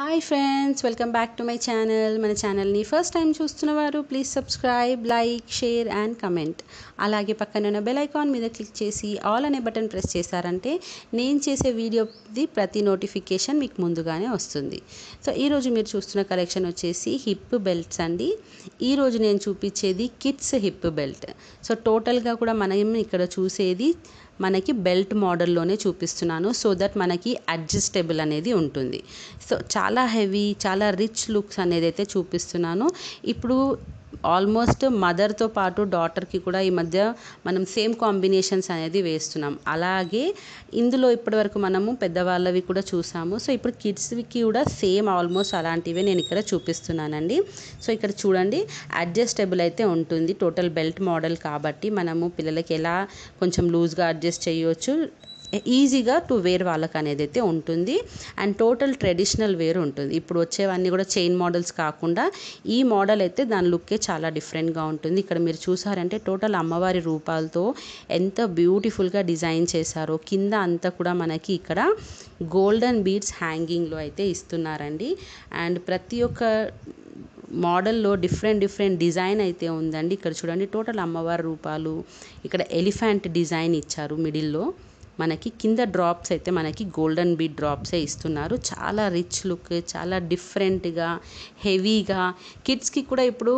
hi friends welcome back to my channel మన ఛానల్ని first time చూస్తున్నవారు please subscribe like share and comment అలాగే పక్కనున్న బెల్ ఐకాన్ మీద క్లిక్ చేసి ఆల్ అనే బటన్ ప్రెస్ చేశారంటే నేను చేసే వీడియోది ప్రతి నోటిఫికేషన్ మీకు ముందుగానే వస్తుంది సో ఈరోజు మీరు చూస్తున్న కలెక్షన్ వచ్చేసి హిప్ బెల్ట్స్ అండి ఈరోజు నేను చూపించేది కిట్స్ హిప్ బెల్ట్ సో టోటల్గా కూడా మనం ఇక్కడ చూసేది మనకి బెల్ట్ మోడల్లోనే చూపిస్తున్నాను సో దట్ మనకి అడ్జస్టబుల్ అనేది ఉంటుంది సో చాలా చాలా హెవీ చాలా రిచ్ లుక్స్ అనేది అయితే చూపిస్తున్నాను ఇప్పుడు ఆల్మోస్ట్ మదర్తో పాటు డాటర్కి కూడా ఈ మధ్య మనం సేమ్ కాంబినేషన్స్ అనేది వేస్తున్నాం అలాగే ఇందులో ఇప్పటివరకు మనము పెద్దవాళ్ళవి కూడా చూసాము సో ఇప్పుడు కిడ్స్వి కూడా సేమ్ ఆల్మోస్ట్ అలాంటివే నేను ఇక్కడ చూపిస్తున్నానండి సో ఇక్కడ చూడండి అడ్జస్టబుల్ అయితే ఉంటుంది టోటల్ బెల్ట్ మోడల్ కాబట్టి మనము పిల్లలకి ఎలా కొంచెం లూజ్గా అడ్జస్ట్ చేయవచ్చు ఈజీగా టు వేర్ వాళ్ళకి అనేది అయితే ఉంటుంది అండ్ టోటల్ ట్రెడిషనల్ వేర్ ఉంటుంది ఇప్పుడు వచ్చేవన్నీ కూడా చైన్ మోడల్స్ కాకుండా ఈ మోడల్ అయితే దాని లుక్కే చాలా డిఫరెంట్గా ఉంటుంది ఇక్కడ మీరు చూసారంటే టోటల్ అమ్మవారి రూపాలతో ఎంత బ్యూటిఫుల్గా డిజైన్ చేశారో కింద అంతా కూడా మనకి ఇక్కడ గోల్డెన్ బీడ్స్ హ్యాంగింగ్లో అయితే ఇస్తున్నారండి అండ్ ప్రతి ఒక్క మోడల్లో డిఫరెంట్ డిఫరెంట్ డిజైన్ అయితే ఉందండి ఇక్కడ చూడండి టోటల్ అమ్మవారి రూపాలు ఇక్కడ ఎలిఫెంట్ డిజైన్ ఇచ్చారు మిడిల్లో మనకి కింద డ్రాప్స్ అయితే మనకి గోల్డెన్ బీట్ డ్రాప్సే ఇస్తున్నారు చాలా రిచ్ లుక్ చాలా డిఫరెంట్గా హెవీగా కిడ్స్కి కూడా ఇప్పుడు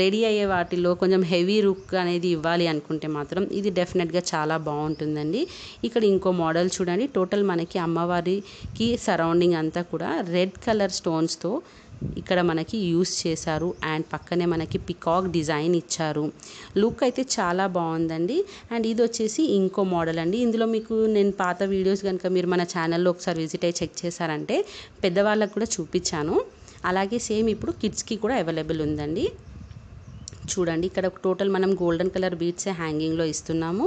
రెడీ అయ్యే వాటిలో కొంచెం హెవీ లుక్ అనేది ఇవ్వాలి అనుకుంటే మాత్రం ఇది డెఫినెట్గా చాలా బాగుంటుందండి ఇక్కడ ఇంకో మోడల్ చూడండి టోటల్ మనకి అమ్మవారికి సరౌండింగ్ అంతా కూడా రెడ్ కలర్ స్టోన్స్తో ఇక్కడ మనకి యూస్ చేశారు అండ్ పక్కనే మనకి పికాక్ డిజైన్ ఇచ్చారు లుక్ అయితే చాలా బాగుందండి అండ్ ఇది వచ్చేసి ఇంకో మోడల్ అండి ఇందులో మీకు నేను పాత వీడియోస్ కనుక మీరు మన ఛానల్లో ఒకసారి విజిట్ అయ్యి చెక్ చేశారంటే పెద్దవాళ్ళకు కూడా చూపించాను అలాగే సేమ్ ఇప్పుడు కిడ్స్కి కూడా అవైలబుల్ ఉందండి చూడండి ఇక్కడ టోటల్ మనం గోల్డెన్ కలర్ బీట్సే హ్యాంగింగ్లో ఇస్తున్నాము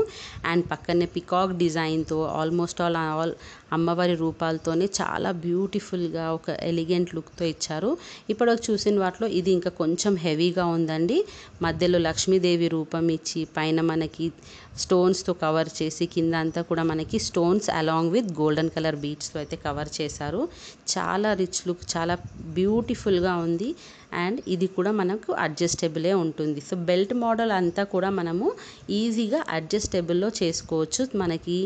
అండ్ పక్కనే పికాక్ డిజైన్తో ఆల్మోస్ట్ ఆల్ ఆల్ అమ్మవారి రూపాలతోనే చాలా బ్యూటిఫుల్గా ఒక ఎలిగెంట్ లుక్తో ఇచ్చారు ఇప్పుడు చూసిన వాటిలో ఇది ఇంకా కొంచెం హెవీగా ఉందండి మధ్యలో లక్ష్మీదేవి రూపం ఇచ్చి పైన మనకి స్టోన్స్తో కవర్ చేసి కింద అంతా కూడా మనకి stones along with golden colour తో అయితే కవర్ చేశారు చాలా రిచ్ లుక్ చాలా బ్యూటిఫుల్గా ఉంది అండ్ ఇది కూడా మనకు అడ్జస్టబులే ఉంటుంది సో బెల్ట్ మోడల్ అంతా కూడా మనము ఈజీగా అడ్జస్టబుల్లో చేసుకోవచ్చు మనకి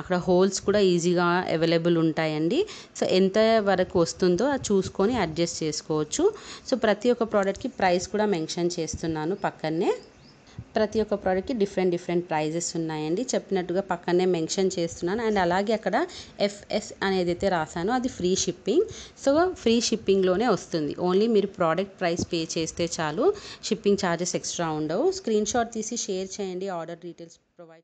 అక్కడ హోల్స్ కూడా ఈజీగా అవైలబుల్ ఉంటాయండి సో ఎంత వరకు వస్తుందో అది చూసుకొని అడ్జస్ట్ చేసుకోవచ్చు సో ప్రతి ఒక్క ప్రోడక్ట్కి ప్రైస్ కూడా మెన్షన్ చేస్తున్నాను పక్కనే ప్రతి ఒక్క ప్రోడక్ట్కి డిఫరెంట్ డిఫరెంట్ ప్రైజెస్ ఉన్నాయండి చెప్పినట్టుగా పక్కనే మెన్షన్ చేస్తున్నాను అండ్ అలాగే అక్కడ ఎఫ్ఎస్ అనేది అయితే రాశాను అది ఫ్రీ షిప్పింగ్ సో ఫ్రీ షిప్పింగ్లోనే వస్తుంది ఓన్లీ మీరు ప్రోడక్ట్ ప్రైస్ పే చేస్తే చాలు షిప్పింగ్ ఛార్జెస్ ఎక్స్ట్రా ఉండవు స్క్రీన్ షాట్ తీసి షేర్ చేయండి ఆర్డర్ డీటెయిల్స్ ప్రొవైడ్